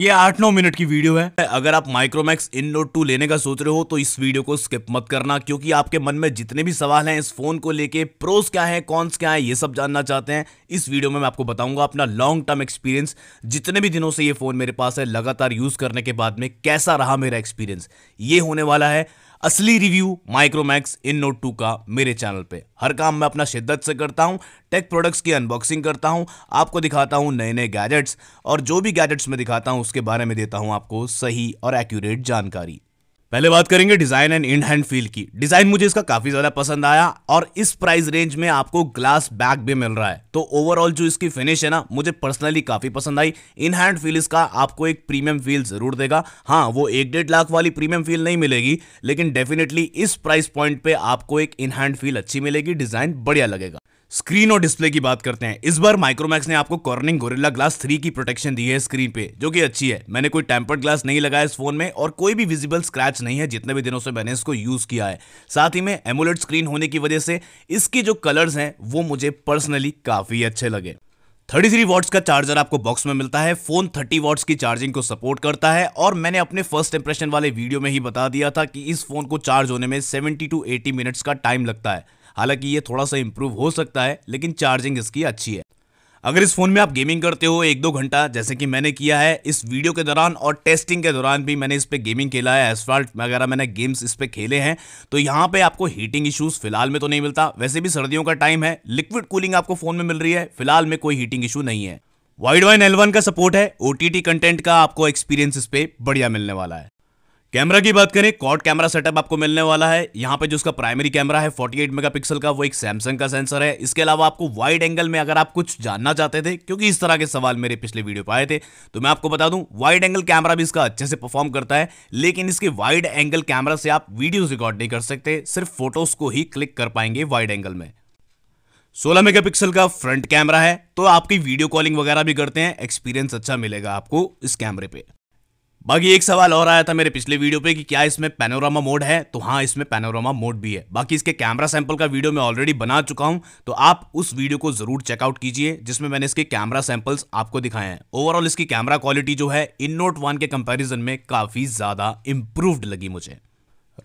ये आठ नौ मिनट की वीडियो है अगर आप माइक्रोमैक्स इन नोट टू लेने का सोच रहे हो तो इस वीडियो को स्किप मत करना क्योंकि आपके मन में जितने भी सवाल हैं इस फोन को लेके प्रोस क्या है कॉन्स क्या है ये सब जानना चाहते हैं इस वीडियो में मैं आपको बताऊंगा अपना लॉन्ग टर्म एक्सपीरियंस जितने भी दिनों से ये फोन मेरे पास है लगातार यूज करने के बाद में कैसा रहा मेरा एक्सपीरियंस ये होने वाला है असली review Micromax In Note two का मेरे चैनल पे हर काम मैं अपना शिद्दत से करता हूँ टेक प्रोडक्ट्स की अनबॉक्सिंग करता हूँ आपको दिखाता हूँ नए नए गैजेट्स और जो भी गैजेट्स मैं दिखाता हूँ उसके बारे में देता हूं आपको सही और एक्यूरेट जानकारी पहले बात करेंगे design and in hand feel की डिजाइन मुझे इसका काफी ज्यादा पसंद आया और इस प्राइस रेंज में आपको ग्लास बैक भी मिल रहा है तो ओवरऑल जो इसकी फिनिश है ना मुझे पर्सनली काफी पसंद आई इन हैंड फील इसका आपको एक प्रीमियम फील जरूर देगा हाँ वो एक डेढ़ लाख वाली प्रीमियम फील नहीं मिलेगी लेकिन डेफिनेटली इस प्राइस पॉइंट पे आपको एक इन हैंड फील अच्छी मिलेगी डिजाइन बढ़िया लगेगा स्क्रीन और डिस्प्ले की बात करते हैं इस बार माइक्रोमैक्स ने आपको कॉर्निंग गोरिल्ला ग्लास थ्री की प्रोटेक्शन दी है स्क्रीन पे जो कि अच्छी है मैंने कोई टेम्पर्ड ग्लास नहीं लगाया इस फोन में और कोई भी विजिबल स्क्रैच नहीं है जितने भी दिनों से मैंने इसको यूज किया है साथ ही में एमुलेट स्क्रीन होने की वजह से इसके जो कलर्स हैं वो मुझे पर्सनली काफी अच्छे लगे 33 थ्री वॉट्स का चार्जर आपको बॉक्स में मिलता है फोन 30 वॉट्स की चार्जिंग को सपोर्ट करता है और मैंने अपने फर्स्ट इंप्रेशन वाले वीडियो में ही बता दिया था कि इस फोन को चार्ज होने में 70 टू 80 मिनट्स का टाइम लगता है हालांकि ये थोड़ा सा इम्प्रूव हो सकता है लेकिन चार्जिंग इसकी अच्छी है अगर इस फ़ोन में आप गेमिंग करते हो एक दो घंटा जैसे कि मैंने किया है इस वीडियो के दौरान और टेस्टिंग के दौरान भी मैंने इस पर गेमिंग खेला है एसफाल्ट वगैरह मैंने गेम्स इस पर खेले हैं तो यहाँ पे आपको हीटिंग इश्यूज फिलहाल में तो नहीं मिलता वैसे भी सर्दियों का टाइम है लिक्विड कूलिंग आपको फ़ोन में मिल रही है फिलहाल में कोई हीटिंग इशू नहीं है वाइड वाइन एलवन का सपोर्ट है ओ कंटेंट का आपको एक्सपीरियंस इस पर बढ़िया मिलने वाला है कैमरा की बात करें कॉड कैमरा सेटअप आपको मिलने वाला है यहाँ पे जो उसका प्राइमरी कैमरा है 48 मेगापिक्सल का वो एक सैमसंग का सेंसर है इसके अलावा आपको वाइड एंगल में अगर आप कुछ जानना चाहते थे क्योंकि इस तरह के सवाल मेरे पिछले वीडियो पे आए थे तो मैं आपको बता दूं वाइड एंगल कैमरा भी इसका अच्छे से परफॉर्म करता है लेकिन इसके वाइड एंगल कैमरा से आप वीडियो रिकॉर्ड नहीं कर सकते सिर्फ फोटोज को ही क्लिक कर पाएंगे वाइड एंगल में 16 मेगापिक्सल का फ्रंट कैमरा है तो आपकी वीडियो कॉलिंग वगैरह भी करते हैं एक्सपीरियंस अच्छा मिलेगा आपको इस कैमरे पे बाकी एक सवाल और आया था मेरे पिछले वीडियो पे कि क्या इसमें पेनोरामा मोड है तो हाँ इसमें पेनोरामा मोड भी है बाकी इसके कैमरा सैंपल का वीडियो मैं ऑलरेडी बना चुका हूं तो आप उस वीडियो को जरूर चेकआउट कीजिए जिसमें मैंने इसके कैमरा सैंपल्स आपको दिखाए हैं ओवरऑल इसकी कैमरा क्वालिटी जो है इन नोट वन के कंपेरिजन में काफी ज्यादा इंप्रूव्ड लगी मुझे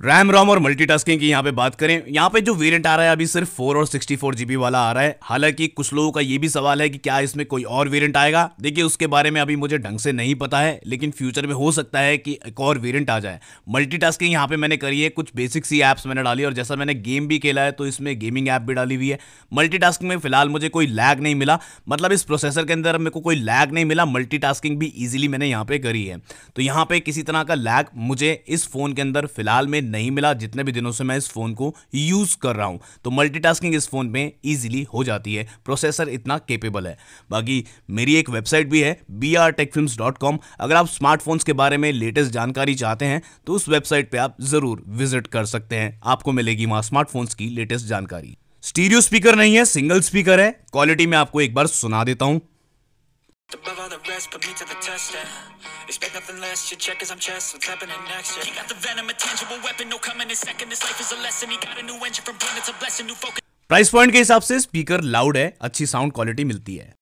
रैम रोम और मल्टीटास्किंग की यहाँ पे बात करें यहाँ पे जो वेरिएंट आ रहा है अभी सिर्फ फोर और सिक्सटी फोर जीबी वाला आ रहा है हालांकि कुछ लोगों का ये भी सवाल है कि क्या इसमें कोई और वेरिएंट आएगा देखिए उसके बारे में अभी मुझे ढंग से नहीं पता है लेकिन फ्यूचर में हो सकता है कि एक और वेरियंट आ जाए मल्टी टास्किंग यहाँ मैंने करी है कुछ बेसिक सी एप्स मैंने डाली और जैसा मैंने गेम भी खेला है तो इसमें गेमिंग ऐप भी डाली हुई है मल्टी में फिलहाल मुझे कोई लैग नहीं मिला मतलब इस प्रोसेसर के अंदर मेरे को कोई लैग नहीं मिला मल्टी भी ईजिली मैंने यहाँ पे करी है तो यहाँ पे किसी तरह का लैग मुझे इस फोन के अंदर फिलहाल में नहीं मिला जितने भी दिनों से मैं इस फ़ोन को यूज़ कर रहा हूं तो मल्टीटास्किंग इस फ़ोन में इजीली हो जाती है प्रोसेसर इतना केपेबल है बाकी मेरी एक वेबसाइट भी है बी अगर आप स्मार्टफोन्स के बारे में लेटेस्ट जानकारी चाहते हैं तो उस वेबसाइट पर आप ज़रूर विजिट कर सकते हैं आपको मिलेगी वहां स्मार्टफोन्स की लेटेस्ट जानकारी स्टीरियो स्पीकर नहीं है सिंगल स्पीकर है क्वालिटी में आपको एक बार सुना देता हूं Above all the rest, put me to the test, yeah. Expect nothing less, you check as I'm chest. what's happening next, yeah. He got the venom, a tangible weapon, no coming in second, this life is a lesson. He got a new engine from pain, it's a blessing, new focus. Price point के हिसाब से speaker loud है अच्छी sound quality मिलती है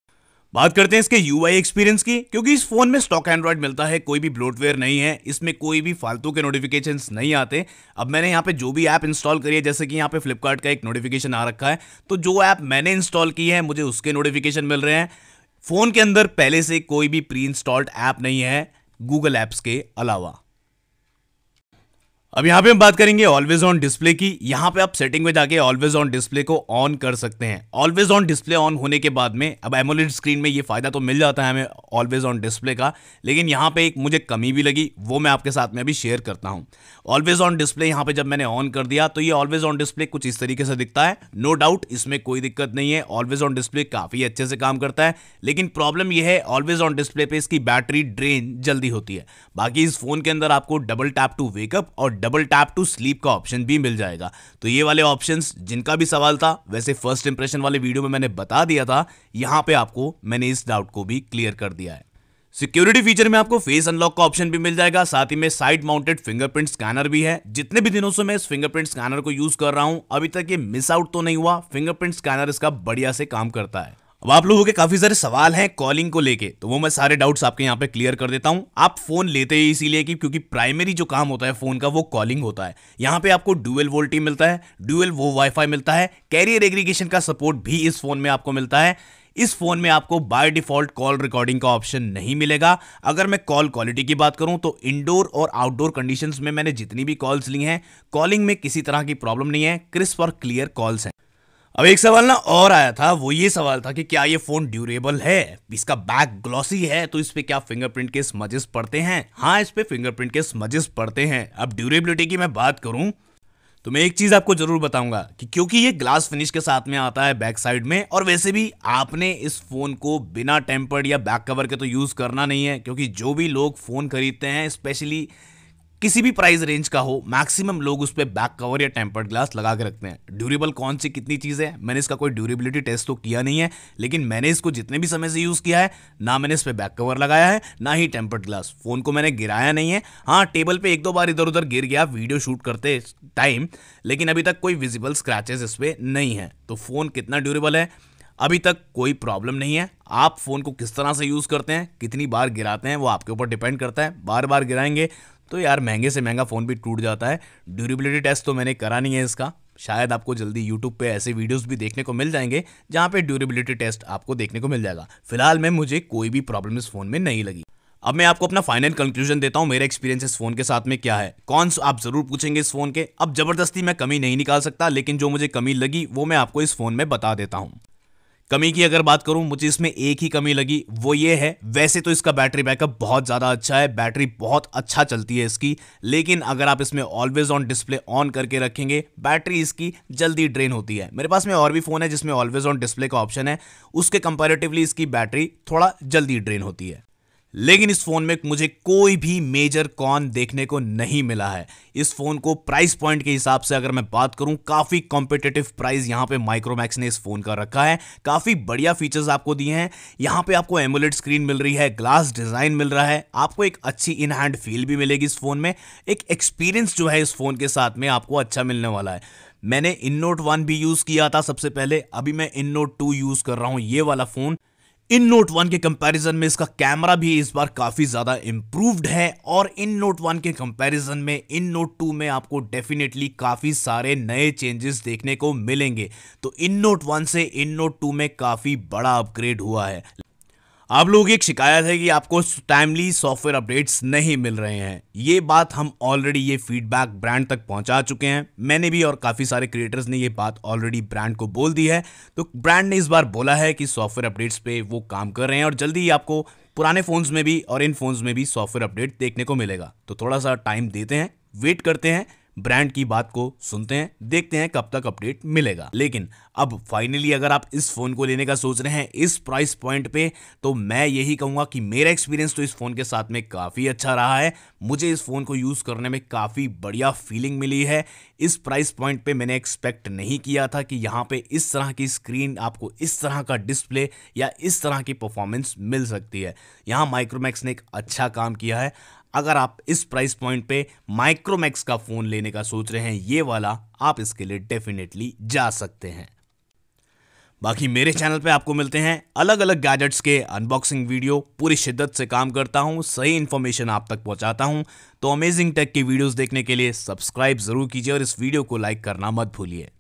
बात करते हैं इसके यूआई एक्सपीरियंस की क्योंकि इस फोन में स्टॉक एंड्रॉयड मिलता है कोई भी ब्लोटवेयर नहीं है इसमें कोई भी फालतू के नोटिफिकेशन नहीं आते अब मैंने यहाँ पे जो भी ऐप इंस्टॉल करी है जैसे कि यहाँ पे फ्लिपकार्ट का एक नोटिफिकेशन आ रखा है तो जो ऐप मैंने इंस्टॉल की है मुझे उसके नोटिफिकेशन मिल रहे हैं फ़ोन के अंदर पहले से कोई भी प्री इंस्टॉल्ड ऐप नहीं है गूगल ऐप्स के अलावा अब यहाँ पे हम बात करेंगे ऑलवेज ऑन डिस्प्ले की यहाँ पे आप सेटिंग में जाके ऑलवेज ऑन डिस्प्ले को ऑन कर सकते हैं ऑलवेज ऑन डिस्प्ले ऑन होने के बाद में अब एमोलेड स्क्रीन में ये फायदा तो मिल जाता है हमें ऑलवेज ऑन डिस्प्ले का लेकिन यहाँ पे एक मुझे कमी भी लगी वो मैं आपके साथ में अभी शेयर करता हूँ ऑलवेज ऑन डिस्प्ले यहाँ पर जब मैंने ऑन कर दिया तो ये ऑलवेज ऑन डिस्प्ले कुछ इस तरीके से दिखता है नो no डाउट इसमें कोई दिक्कत नहीं है ऑलवेज ऑन डिस्प्ले काफी अच्छे से काम करता है लेकिन प्रॉब्लम यह है ऑलवेज ऑन डिस्प्ले पे इसकी बैटरी ड्रेन जल्दी होती है बाकी इस फोन के अंदर आपको डबल टैप टू वेकअप और डबल टैप टू स्लीप का ऑप्शन भी मिल जाएगा तो ये वाले ऑप्शन जिनका भी सवाल था वैसे फर्स्ट इंप्रेशन वाले वीडियो में मैंने बता दिया था यहाँ पे आपको मैंने इस डाउट को भी क्लियर कर दिया है सिक्योरिटी फीचर में आपको फेस अनलॉक का ऑप्शन भी मिल जाएगा साथ ही में साइड माउंटेड फिंगरप्रिंट स्कैनर भी है जितने भी दिनों से मैं इस फिंगरप्रिंट स्कैनर को यूज कर रहा हूं अभी तक ये मिस आउट तो नहीं हुआ फिंगरप्रिंट स्कैनर इसका बढ़िया से काम करता है अब आप लोगों के काफी सारे सवाल हैं कॉलिंग को लेके तो वो मैं सारे डाउट्स आपके यहाँ पे क्लियर कर देता हूँ आप फोन लेते ही इसीलिए कि क्योंकि प्राइमरी जो काम होता है फोन का वो कॉलिंग होता है यहाँ पे आपको ड्यूएल वोल्टी मिलता है ड्यूएल वो वाईफाई मिलता है कैरियर एग्रीगेशन का सपोर्ट भी इस फोन में आपको मिलता है इस फोन में आपको बाय डिफॉल्ट कॉल रिकॉर्डिंग का ऑप्शन नहीं मिलेगा अगर मैं कॉल क्वालिटी की बात करूं तो इंडोर और आउटडोर कंडीशंस में मैंने जितनी भी कॉल्स ली हैं कॉलिंग में किसी तरह की प्रॉब्लम नहीं है क्रिस्प और क्लियर कॉल्स हैं अब एक सवाल ना और आया था वो ये सवाल था कि क्या ये फोन ड्यूरेबल है इसका बैक ग्लॉसी है तो इस पे क्या फिंगरप्रिंट के स्मजेस पड़ते हैं हाँ इस पे फिंगरप्रिंट के स्मजेस पड़ते हैं अब ड्यूरेबिलिटी की मैं बात करूं तो मैं एक चीज आपको जरूर बताऊंगा कि क्योंकि ये ग्लास फिनिश के साथ में आता है बैक साइड में और वैसे भी आपने इस फोन को बिना टेम्पर्ड या बैक कवर के तो यूज करना नहीं है क्योंकि जो भी लोग फोन खरीदते हैं स्पेशली किसी भी प्राइस रेंज का हो मैक्सिमम लोग उस पर बैक कवर या टेम्पर्ड ग्लास लगा के रखते हैं ड्यूरेबल कौन सी कितनी चीज़ है मैंने इसका कोई ड्यूरेबिलिटी टेस्ट तो किया नहीं है लेकिन मैंने इसको जितने भी समय से यूज़ किया है ना मैंने इस पर बैक कवर लगाया है ना ही टेम्पर्ड ग्लास फ़ोन को मैंने गिराया नहीं है हाँ टेबल पर एक दो बार इधर उधर गिर गया वीडियो शूट करते टाइम लेकिन अभी तक कोई विजिबल स्क्रैचेस इस पर नहीं है तो फ़ोन कितना ड्यूरेबल है अभी तक कोई प्रॉब्लम नहीं है आप फ़ोन को किस तरह से यूज़ करते हैं कितनी बार गिराते हैं वो आपके ऊपर डिपेंड करता है बार बार गिराएंगे तो यार महंगे से महंगा फ़ोन भी टूट जाता है ड्यूरेबिलिटी टेस्ट तो मैंने करा नहीं है इसका शायद आपको जल्दी YouTube पे ऐसे वीडियोस भी देखने को मिल जाएंगे जहाँ पे ड्यूरेबिलिटी टेस्ट आपको देखने को मिल जाएगा फिलहाल में मुझे कोई भी प्रॉब्लम इस फ़ोन में नहीं लगी अब मैं आपको अपना फाइनल कंक्लूजन देता हूँ मेरा एक्सपीरियंस इस फोन के साथ में क्या है कौन सा आप जरूर पूछेंगे इस फोन के अब जबरदस्ती मैं कमी नहीं निकाल सकता लेकिन जो मुझे कमी लगी वो मैं आपको इस फोन में बता देता हूँ कमी की अगर बात करूं मुझे इसमें एक ही कमी लगी वो ये है वैसे तो इसका बैटरी बैकअप बहुत ज़्यादा अच्छा है बैटरी बहुत अच्छा चलती है इसकी लेकिन अगर आप इसमें ऑलवेज ऑन डिस्प्ले ऑन करके रखेंगे बैटरी इसकी जल्दी ड्रेन होती है मेरे पास में और भी फ़ोन है जिसमें ऑलवेज ऑन डिस्प्ले का ऑप्शन है उसके कंपेरेटिवली इसकी बैटरी थोड़ा जल्दी ड्रेन होती है लेकिन इस फ़ोन में मुझे कोई भी मेजर कॉन देखने को नहीं मिला है इस फ़ोन को प्राइस पॉइंट के हिसाब से अगर मैं बात करूं काफ़ी कॉम्पिटेटिव प्राइस यहां पे माइक्रोमैक्स ने इस फ़ोन का रखा है काफ़ी बढ़िया फीचर्स आपको दिए हैं यहां पे आपको एमुलेट स्क्रीन मिल रही है ग्लास डिज़ाइन मिल रहा है आपको एक अच्छी इन हैंड फील भी मिलेगी इस फ़ोन में एक एक्सपीरियंस जो है इस फ़ोन के साथ में आपको अच्छा मिलने वाला है मैंने इन नोट वन भी यूज़ किया था सबसे पहले अभी मैं इन नोट टू यूज़ कर रहा हूं ये वाला फ़ोन इन नोट वन के कंपैरिजन में इसका कैमरा भी इस बार काफ़ी ज़्यादा इंप्रूव्ड है और इन नोट वन के कंपैरिजन में इन नोट टू में आपको डेफिनेटली काफ़ी सारे नए चेंजेस देखने को मिलेंगे तो इन नोट वन से इन नोट टू में काफ़ी बड़ा अपग्रेड हुआ है आप लोगों की एक शिकायत है कि आपको टाइमली सॉफ्टवेयर अपडेट्स नहीं मिल रहे हैं ये बात हम ऑलरेडी ये फीडबैक ब्रांड तक पहुंचा चुके हैं मैंने भी और काफ़ी सारे क्रिएटर्स ने ये बात ऑलरेडी ब्रांड को बोल दी है तो ब्रांड ने इस बार बोला है कि सॉफ्टवेयर अपडेट्स पे वो काम कर रहे हैं और जल्दी ही आपको पुराने फ़ोन्स में भी और इन फ़ोन्स में भी सॉफ्टवेयर अपडेट देखने को मिलेगा तो थोड़ा सा टाइम देते हैं वेट करते हैं ब्रांड की बात को सुनते हैं देखते हैं कब तक अपडेट मिलेगा लेकिन अब फाइनली अगर आप इस फोन को लेने का सोच रहे हैं इस प्राइस पॉइंट पे तो मैं यही कहूंगा कि मेरा एक्सपीरियंस तो इस फोन के साथ में काफी अच्छा रहा है मुझे इस फोन को यूज करने में काफी बढ़िया फीलिंग मिली है इस प्राइस पॉइंट पे मैंने एक्सपेक्ट नहीं किया था कि यहाँ पे इस तरह की स्क्रीन आपको इस तरह का डिस्प्ले या इस तरह की परफॉर्मेंस मिल सकती है यहाँ माइक्रोमैक्स ने एक अच्छा काम किया है अगर आप इस प्राइस पॉइंट पे माइक्रोमैक्स का फ़ोन लेने का सोच रहे हैं ये वाला आप इसके लिए डेफिनेटली जा सकते हैं बाकी मेरे चैनल पे आपको मिलते हैं अलग अलग गैजेट्स के अनबॉक्सिंग वीडियो पूरी शिद्दत से काम करता हूँ सही इन्फॉर्मेशन आप तक पहुँचाता हूँ तो अमेजिंग टेक की वीडियोस देखने के लिए सब्सक्राइब ज़रूर कीजिए और इस वीडियो को लाइक करना मत भूलिए